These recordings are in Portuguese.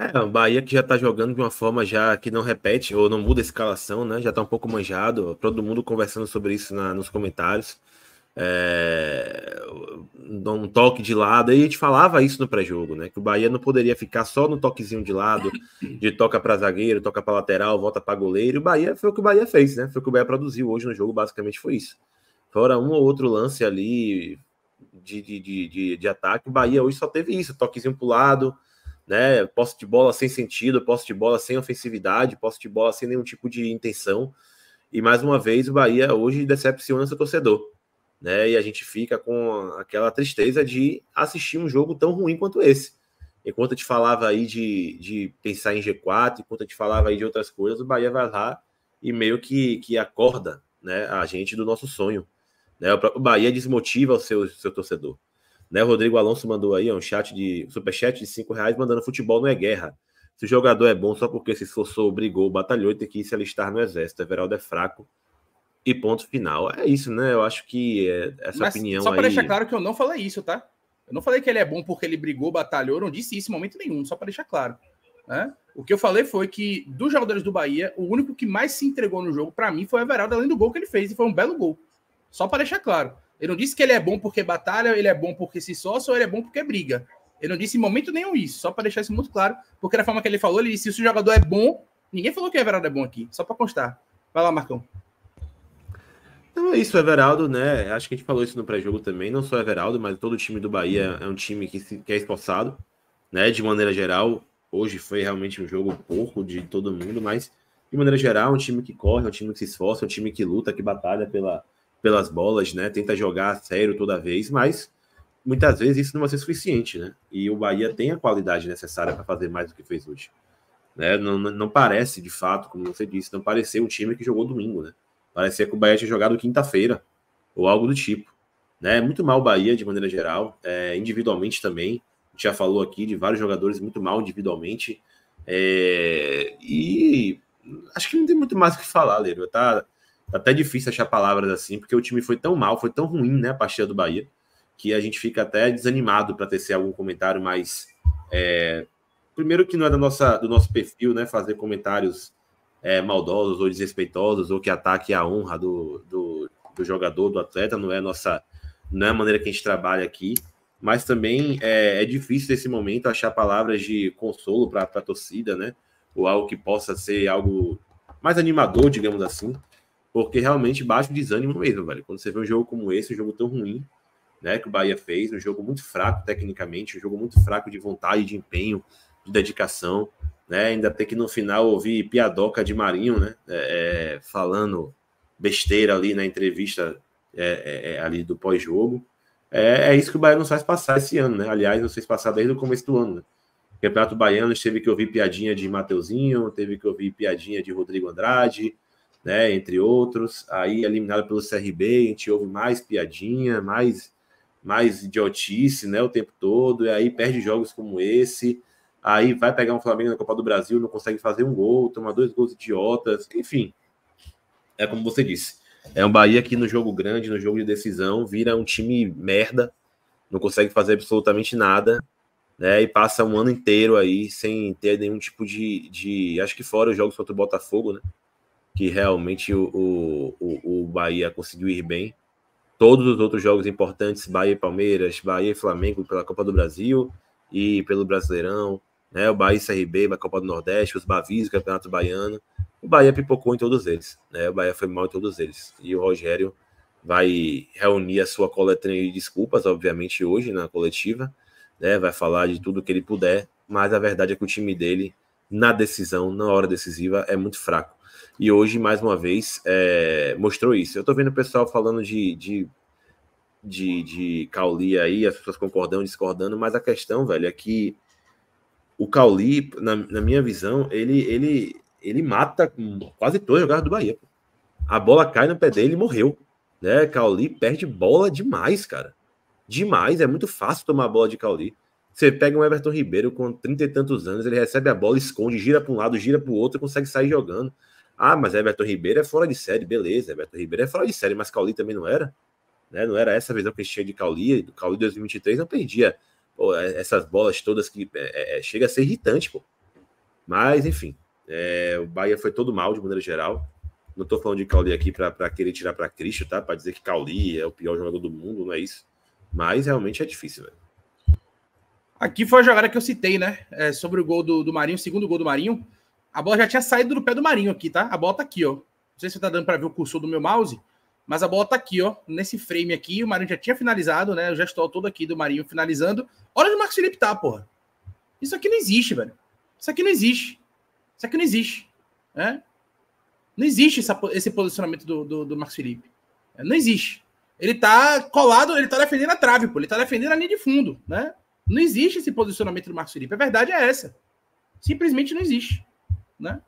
É, o Bahia que já tá jogando de uma forma já que não repete ou não muda a escalação, né? Já tá um pouco manjado, todo mundo conversando sobre isso na, nos comentários. É, um toque de lado, e a gente falava isso no pré-jogo, né? Que o Bahia não poderia ficar só no toquezinho de lado, de toca para zagueiro, toca para lateral, volta para goleiro. O Bahia foi o que o Bahia fez, né? Foi o que o Bahia produziu hoje no jogo, basicamente foi isso. Fora um ou outro lance ali de, de, de, de, de ataque, o Bahia hoje só teve isso: toquezinho pro lado, né? Posse de bola sem sentido, posse de bola sem ofensividade, posse de bola sem nenhum tipo de intenção. E mais uma vez o Bahia hoje decepciona seu torcedor, né? E a gente fica com aquela tristeza de assistir um jogo tão ruim quanto esse. Enquanto te falava aí de, de pensar em G4, enquanto te falava aí de outras coisas, o Bahia vai lá e meio que, que acorda né, a gente do nosso sonho. Né? O Bahia desmotiva o seu, seu torcedor. Né, o Rodrigo Alonso mandou aí um chat de superchat de 5 reais mandando futebol não é guerra. Se o jogador é bom só porque se esforçou, brigou, batalhou e tem que se alistar no exército. Everaldo é fraco e ponto final. É isso, né? Eu acho que é essa Mas opinião só para aí... deixar claro que eu não falei isso, tá? Eu não falei que ele é bom porque ele brigou, batalhou, não disse isso em momento nenhum, só para deixar claro. Né? O que eu falei foi que, dos jogadores do Bahia, o único que mais se entregou no jogo, para mim, foi o Everaldo, além do gol que ele fez, e foi um belo gol. Só para deixar claro. Ele não disse que ele é bom porque batalha, ele é bom porque se sócio, ou ele é bom porque briga. Ele não disse em momento nenhum isso, só para deixar isso muito claro, porque da forma que ele falou, ele disse: se o jogador é bom, ninguém falou que o Everaldo é bom aqui, só para constar. Vai lá, Marcão. Então é isso, Everaldo, né? Acho que a gente falou isso no pré-jogo também, não só Everaldo, mas todo o time do Bahia é um time que, se, que é esforçado, né? De maneira geral, hoje foi realmente um jogo pouco de todo mundo, mas de maneira geral, é um time que corre, é um time que se esforça, é um time que luta, que batalha pela, pelas bolas, né? Tenta jogar sério toda vez, mas muitas vezes isso não vai ser suficiente, né? E o Bahia tem a qualidade necessária para fazer mais do que fez hoje. Né? Não, não parece, de fato, como você disse, não parecer um time que jogou domingo, né? Parecia que o Bahia tinha jogado quinta-feira ou algo do tipo. Né? É muito mal o Bahia, de maneira geral, é, individualmente também. A gente já falou aqui de vários jogadores muito mal individualmente. É, e acho que não tem muito mais o que falar, Leiro. Tá, Tá até difícil achar palavras assim, porque o time foi tão mal, foi tão ruim, né, a partida do Bahia, que a gente fica até desanimado para tecer algum comentário mais. É... Primeiro, que não é da nossa, do nosso perfil, né, fazer comentários é, maldosos ou desrespeitosos, ou que ataque a honra do, do, do jogador, do atleta, não é nossa. Não é a maneira que a gente trabalha aqui mas também é, é, difícil nesse momento achar palavras de consolo para a torcida, né? Ou algo que possa ser algo mais animador, digamos assim porque realmente bate o desânimo mesmo, velho. Quando você vê um jogo como esse, um jogo tão ruim, né, que o Bahia fez, um jogo muito fraco tecnicamente, um jogo muito fraco de vontade, de empenho, de dedicação, né, ainda ter que no final ouvir piadoca de Marinho, né, é, é falando besteira ali na entrevista é, é, é ali do pós-jogo. É, isso que o Bahia não faz passar esse ano, né? Aliás, não fez passar desde o começo do ano, né? Campeonato Baiano teve que ouvir piadinha de Mateuzinho, teve que ouvir piadinha de Rodrigo Andrade, né, entre outros. Aí eliminado pelo CRB, a gente ouve mais piadinha, mais mais idiotice, né, o tempo todo. E aí perde jogos como esse. Aí vai pegar um Flamengo na Copa do Brasil, não consegue fazer um gol, toma dois gols idiotas, enfim. É como você disse. É um Bahia que no jogo grande, no jogo de decisão, vira um time merda, não consegue fazer absolutamente nada, né? E passa um ano inteiro aí sem ter nenhum tipo de. de acho que fora os jogos contra o Botafogo, né? que realmente o, o, o Bahia conseguiu ir bem. Todos os outros jogos importantes, Bahia e Palmeiras, Bahia e Flamengo pela Copa do Brasil e pelo Brasileirão, né? o Bahia e CRB na Copa do Nordeste, os Bavis, o Campeonato Baiano. O Bahia pipocou em todos eles, né? o Bahia foi mal em todos eles. E o Rogério vai reunir a sua coletânea de desculpas, obviamente, hoje na coletiva, né? vai falar de tudo que ele puder, mas a verdade é que o time dele, na decisão, na hora decisiva, é muito fraco. E hoje, mais uma vez, é, mostrou isso. Eu tô vendo o pessoal falando de, de, de, de Cauli aí, as pessoas concordando, discordando, mas a questão, velho, é que o Cauli, na, na minha visão, ele, ele, ele mata quase todo os jogadores do Bahia. A bola cai no pé dele e morreu. Né? Cauli perde bola demais, cara. Demais, é muito fácil tomar a bola de Cauli. Você pega um Everton Ribeiro com trinta e tantos anos, ele recebe a bola, esconde, gira para um lado, gira para o outro, consegue sair jogando. Ah, mas Everton Ribeiro é fora de série, beleza. Everton Ribeiro é fora de série, mas Cauli também não era. Né? Não era essa visão que a gente tinha de Cauli. Cauli 2023 não perdia pô, é, essas bolas todas que é, é, é, chega a ser irritante, pô. Mas, enfim, é, o Bahia foi todo mal de maneira geral. Não tô falando de Cauli aqui para querer tirar para Cristo, tá? Para dizer que Cauli é o pior jogador do mundo, não é isso. Mas realmente é difícil, velho. Aqui foi a jogada que eu citei, né? É, sobre o gol do, do Marinho, segundo gol do Marinho. A bola já tinha saído do pé do Marinho aqui, tá? A bola tá aqui, ó. Não sei se você tá dando para ver o cursor do meu mouse, mas a bola tá aqui, ó. Nesse frame aqui, o Marinho já tinha finalizado, né? O gestual todo aqui do Marinho finalizando. Olha onde o Marcos Felipe tá, porra. Isso aqui não existe, velho. Isso aqui não existe. Isso aqui não existe. Né? Não existe essa, esse posicionamento do, do, do Marcos Felipe. É, não existe. Ele tá colado, ele tá defendendo a trave, pô. Ele tá defendendo a linha de fundo, né? Não existe esse posicionamento do Marcos Felipe. A verdade é essa. Simplesmente não existe né?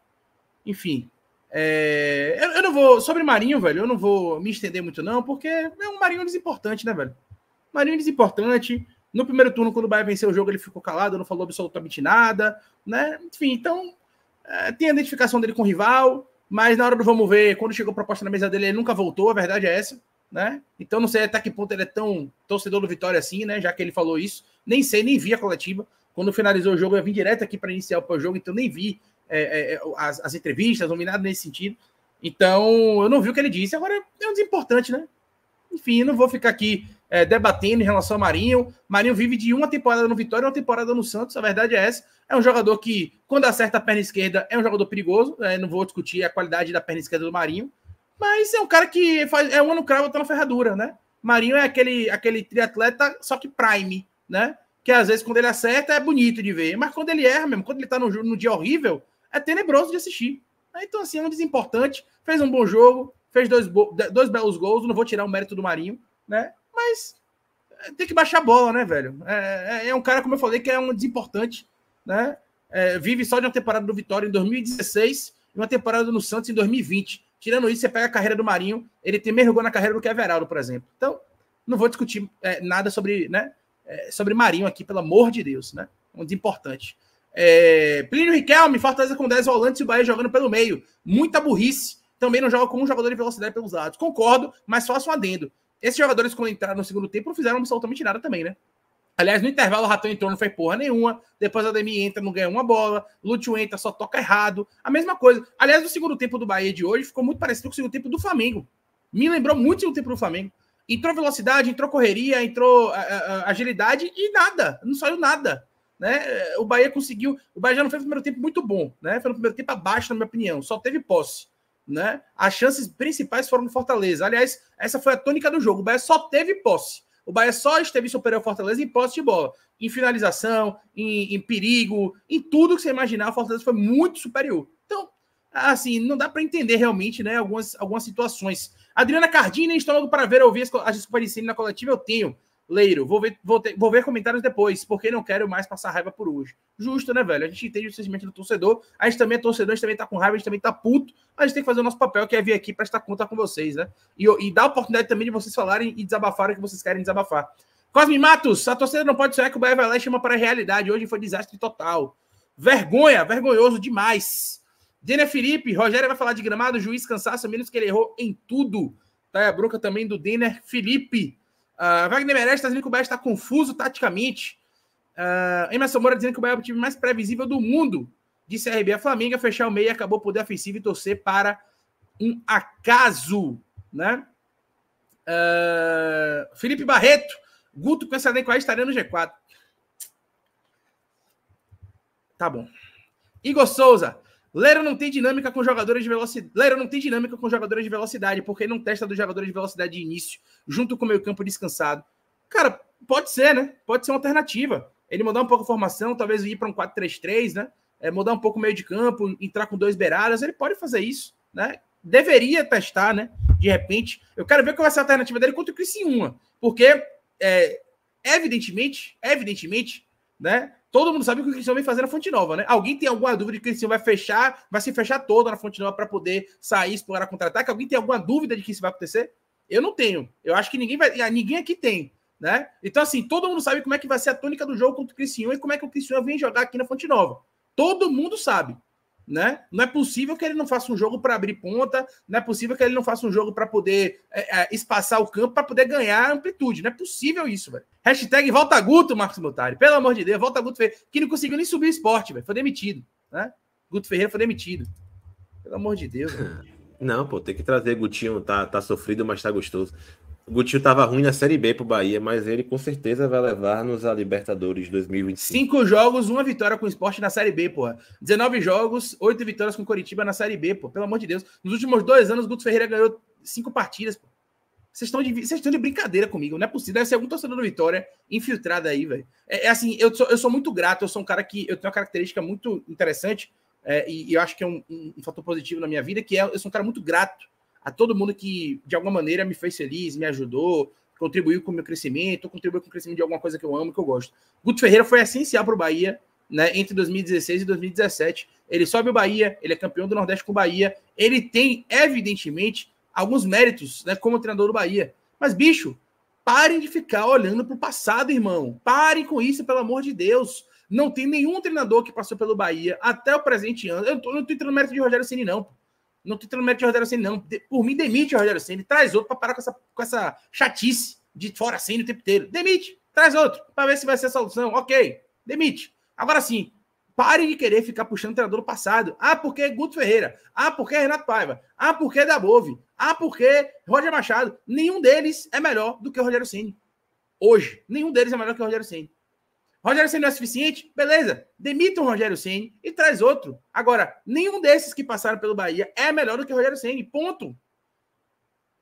Enfim, é, eu, eu, não vou. Sobre Marinho, velho, eu não vou me estender muito, não, porque é um Marinho desimportante, né, velho? Marinho desimportante. No primeiro turno, quando o Bahia venceu o jogo, ele ficou calado, não falou absolutamente nada, né? Enfim, então é, tem a identificação dele com o rival, mas na hora do vamos ver, quando chegou a proposta na mesa dele, ele nunca voltou, a verdade é essa, né? Então não sei até que ponto ele é tão torcedor do Vitória assim, né? Já que ele falou isso, nem sei, nem vi a coletiva. Quando finalizou o jogo, eu vim direto aqui para iniciar o jogo, então nem vi é, é, é, as, as, entrevistas, não vi nada nesse sentido. Então, eu não vi o que ele disse. Agora é um desimportante, né? Enfim, não vou ficar aqui é, debatendo em relação ao Marinho. Marinho vive de uma temporada no Vitória e uma temporada no Santos. A verdade é essa. É um jogador que, quando acerta a perna esquerda, é um jogador perigoso. Né? não vou discutir a qualidade da perna esquerda do Marinho. Mas é um cara que faz, é um ano cravo, tá na ferradura, né? Marinho é aquele, aquele triatleta, só que prime, né? Que às vezes quando ele acerta é bonito de ver, mas quando ele erra mesmo, quando ele tá no, no dia horrível, é tenebroso de assistir. Então, assim, é um desimportante. Fez um bom jogo, fez dois, dois belos gols. Não vou tirar o mérito do Marinho, né? Mas é, tem que baixar a bola, né, velho? É, é, é um cara, como eu falei, que é um desimportante, né? É, vive só de uma temporada do Vitória em 2016 e uma temporada no Santos em 2020. Tirando isso, você pega a carreira do Marinho, ele tem mergulho na carreira do que Everaldo, por exemplo. Então, não vou discutir é, nada sobre, né, é, sobre Marinho aqui, pelo amor de Deus, né? Um desimportante. importante. É, Plínio Riquelme, Fortaleza com 10 volantes e o Bahia jogando pelo meio. Muita burrice. Também não joga com um jogador de velocidade pelos lados. Concordo, mas faço um adendo. Esses jogadores, quando entraram no segundo tempo, não fizeram absolutamente nada também, né? Aliás, no intervalo, o Ratão entrou, não fez porra nenhuma. Depois a Demi entra, não ganha uma bola. Lúcio entra, só toca errado. A mesma coisa. Aliás, o segundo tempo do Bahia de hoje ficou muito parecido com o segundo tempo do Flamengo. Me lembrou muito o tempo do Flamengo. Entrou velocidade, entrou correria, entrou ah, ah, ah, agilidade e nada. Não saiu nada né? O Bahia conseguiu. O Bahia já não fez o primeiro tempo muito bom, né? Foi um primeiro tempo abaixo, na minha opinião. Só teve posse, né? As chances principais foram no Fortaleza. Aliás, essa foi a tônica do jogo. O Bahia só teve posse. O Bahia só esteve superior ao Fortaleza em posse de bola, em finalização, em, em perigo, em tudo que você imaginar. O Fortaleza foi muito superior. Então, assim, não dá para entender realmente, né? Algumas, algumas situações. Adriana Cardini, logo para ver ouvir as, as desculpas de na coletiva, eu tenho. Leiro, vou ver, vou, ter, vou ver comentários depois, porque não quero mais passar raiva por hoje. Justo, né, velho? A gente entende o sentimento do torcedor, a gente também é torcedor, a gente também tá com raiva, a gente também tá puto, a gente tem que fazer o nosso papel, que é vir aqui prestar conta com vocês, né? E, e dar a oportunidade também de vocês falarem e desabafarem o que vocês querem desabafar. Cosme Matos, a torcida não pode sonhar é que o Bahia vai lá e chama para a realidade. Hoje foi desastre total. Vergonha, vergonhoso demais. Dena Felipe, Rogério vai falar de gramado, juiz cansaço, menos que ele errou em tudo. Tá a bronca também do Dener Felipe. Uh, Wagner Meirelles está dizendo que o Bahia está confuso taticamente. Uh, Emerson Moura dizendo que o Bahia é o time mais previsível do mundo. Disse a RB a Flamengo, fechar o meio acabou por ofensivo e torcer para um acaso. Né? Uh, Felipe Barreto, Guto com esse elenco aí estaria no G4. Tá bom. Igor Souza, Lero não tem dinâmica com jogadores de velocidade. Lero não tem dinâmica com jogadores de velocidade, porque não testa dos jogadores de velocidade de início, junto com o meio-campo descansado. Cara, pode ser, né? Pode ser uma alternativa. Ele mudar um pouco a formação, talvez ir para um 4-3-3, né? É, mudar um pouco o meio de campo, entrar com dois beiradas, ele pode fazer isso, né? Deveria testar, né? De repente. Eu quero ver qual vai ser a alternativa dele contra o uma. porque é, evidentemente, evidentemente, né? Todo mundo sabe o que o Cristiano vem fazer na Fonte Nova, né? Alguém tem alguma dúvida de que o Cristiano vai fechar, vai se fechar todo na Fonte Nova para poder sair, explorar contra-ataque? Alguém tem alguma dúvida de que isso vai acontecer? Eu não tenho. Eu acho que ninguém vai, ah, ninguém aqui tem, né? Então assim, todo mundo sabe como é que vai ser a tônica do jogo contra o Cristiano e como é que o Cristiano vem jogar aqui na Fonte Nova. Todo mundo sabe. Né? Não é possível que ele não faça um jogo para abrir ponta, não é possível que ele não faça um jogo para poder é, é, espaçar o campo, para poder ganhar amplitude. Não é possível isso, velho. Hashtag volta Guto, Marcos Mutari. Pelo amor de Deus, volta Guto Ferreira, que não conseguiu nem subir o esporte, velho. Foi demitido, né? Guto Ferreira foi demitido. Pelo amor de Deus, velho. Não, pô, tem que trazer Gutinho, tá, tá sofrido, mas tá gostoso. Gutinho tava ruim na Série B pro Bahia, mas ele com certeza vai levar-nos a Libertadores 2025. Cinco jogos, uma vitória com o esporte na Série B, porra. 19 jogos, oito vitórias com o Coritiba na Série B, porra. Pelo amor de Deus. Nos últimos dois anos, o Guto Ferreira ganhou cinco partidas, porra. Vocês estão de, de brincadeira comigo, não é possível. Deve ser algum torcedor do Vitória infiltrado aí, velho. É, é, assim, eu sou, eu sou muito grato, eu sou um cara que. Eu tenho uma característica muito interessante, é, e, e, eu acho que é um, um, um fator positivo na minha vida, que é eu sou um cara muito grato a todo mundo que, de alguma maneira, me fez feliz, me ajudou, contribuiu com o meu crescimento, contribuiu com o crescimento de alguma coisa que eu amo, que eu gosto. Guto Ferreira foi essencial para o Bahia né, entre 2016 e 2017. Ele sobe o Bahia, ele é campeão do Nordeste com o Bahia. Ele tem, evidentemente, alguns méritos né, como treinador do Bahia. Mas, bicho, parem de ficar olhando para o passado, irmão. Parem com isso, pelo amor de Deus. Não tem nenhum treinador que passou pelo Bahia até o presente ano. Eu, não estou entrando no mérito de Rogério Ceni, não. Não tô tendo mérito de Rogério Senna, não. Por mim, demite o Rogério Senna traz outro para parar com essa, com essa chatice de fora sem o tempo inteiro. Demite, traz outro para ver se vai ser a solução. Ok, demite. Agora sim, pare de querer ficar puxando o treinador do passado. Ah, porque Guto Ferreira. Ah, porque Renato Paiva. Ah, porque Dabove. Ah, porque Roger Machado. Nenhum deles é melhor do que o Rogério Senna. Hoje, nenhum deles é melhor que o Rogério Senna. Rogério Ceni não é suficiente? Beleza, demita o Rogério Ceni e traz outro. Agora, nenhum desses que passaram pelo Bahia é melhor do que o Rogério Ceni, ponto.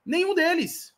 Nenhum deles.